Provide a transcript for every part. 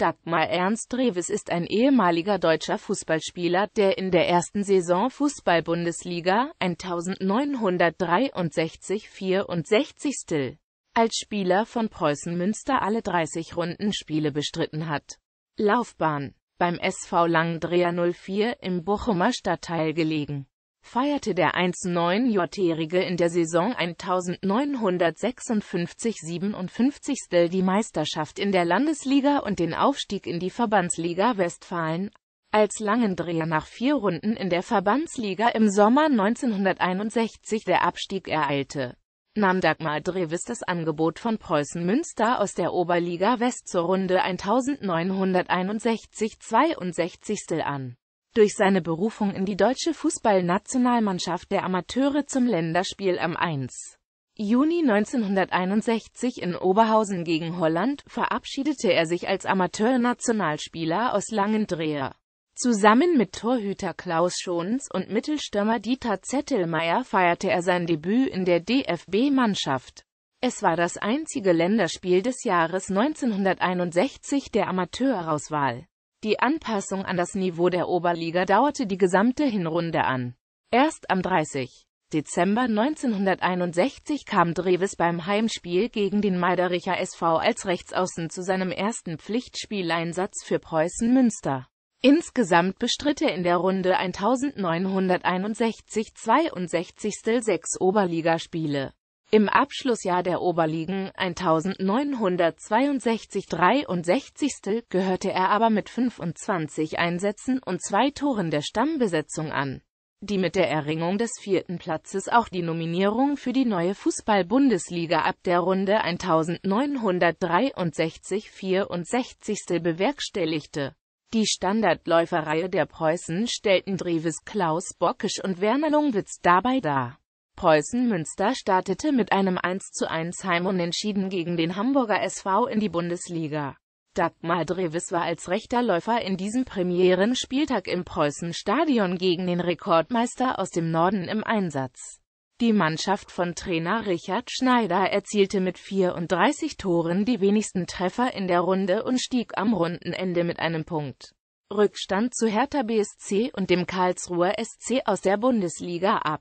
Dagmar Ernst Reves ist ein ehemaliger deutscher Fußballspieler, der in der ersten Saison Fußball-Bundesliga 1963-64 als Spieler von Preußen Münster alle 30 Rundenspiele bestritten hat. Laufbahn beim SV Langendreher 04 im Bochumer Stadtteil gelegen feierte der 1-9-Jährige in der Saison 1956-57 die Meisterschaft in der Landesliga und den Aufstieg in die Verbandsliga Westfalen. Als Langendreher nach vier Runden in der Verbandsliga im Sommer 1961 der Abstieg ereilte, nahm Dagmar Drewes das Angebot von Preußen Münster aus der Oberliga West zur Runde 1961-62 an durch seine Berufung in die deutsche Fußballnationalmannschaft der Amateure zum Länderspiel am 1. Juni 1961 in Oberhausen gegen Holland verabschiedete er sich als Amateurnationalspieler aus Langendreher. Zusammen mit Torhüter Klaus Schons und Mittelstürmer Dieter Zettelmeier feierte er sein Debüt in der DFB-Mannschaft. Es war das einzige Länderspiel des Jahres 1961 der Amateurauswahl. Die Anpassung an das Niveau der Oberliga dauerte die gesamte Hinrunde an. Erst am 30. Dezember 1961 kam Dreves beim Heimspiel gegen den Meidericher SV als Rechtsaußen zu seinem ersten Pflichtspieleinsatz für Preußen Münster. Insgesamt bestritt er in der Runde 1961 62 sechs Oberligaspiele. Im Abschlussjahr der Oberligen 1962-63 gehörte er aber mit 25 Einsätzen und zwei Toren der Stammbesetzung an, die mit der Erringung des vierten Platzes auch die Nominierung für die neue Fußball-Bundesliga ab der Runde 1963-64 bewerkstelligte. Die Standardläuferreihe der Preußen stellten Dreves Klaus Bockisch und Werner Lungwitz dabei dar Preußen Münster startete mit einem 1:1 Heimunentschieden gegen den Hamburger SV in die Bundesliga. Dagmar Dreves war als rechter Läufer in diesem Premierenspieltag im Preußenstadion gegen den Rekordmeister aus dem Norden im Einsatz. Die Mannschaft von Trainer Richard Schneider erzielte mit 34 Toren die wenigsten Treffer in der Runde und stieg am Rundenende mit einem Punkt Rückstand zu Hertha BSC und dem Karlsruher SC aus der Bundesliga ab.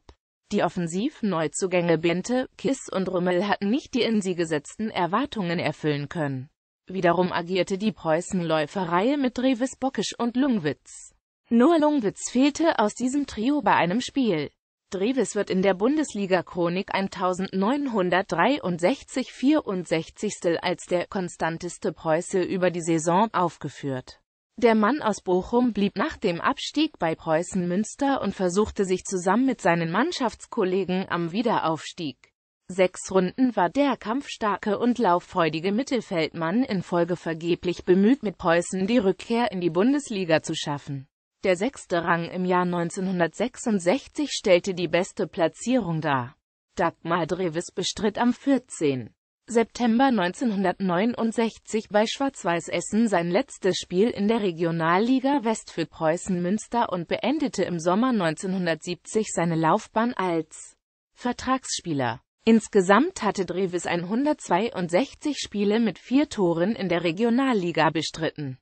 Die Offensiv-Neuzugänge Binte, Kiss und Rümmel hatten nicht die in sie gesetzten Erwartungen erfüllen können. Wiederum agierte die Preußenläuferreihe mit Revis Bockisch und Lungwitz. Nur Lungwitz fehlte aus diesem Trio bei einem Spiel. Dreves wird in der Bundesliga-Chronik 1963-64 als der konstanteste Preuße über die Saison aufgeführt. Der Mann aus Bochum blieb nach dem Abstieg bei Preußen Münster und versuchte sich zusammen mit seinen Mannschaftskollegen am Wiederaufstieg. Sechs Runden war der kampfstarke und lauffreudige Mittelfeldmann in Folge vergeblich bemüht mit Preußen die Rückkehr in die Bundesliga zu schaffen. Der sechste Rang im Jahr 1966 stellte die beste Platzierung dar. Dagmar Dreves bestritt am 14. September 1969 bei Schwarz-Weiß Essen sein letztes Spiel in der Regionalliga West für Preußen Münster und beendete im Sommer 1970 seine Laufbahn als Vertragsspieler. Insgesamt hatte Dreves 162 Spiele mit vier Toren in der Regionalliga bestritten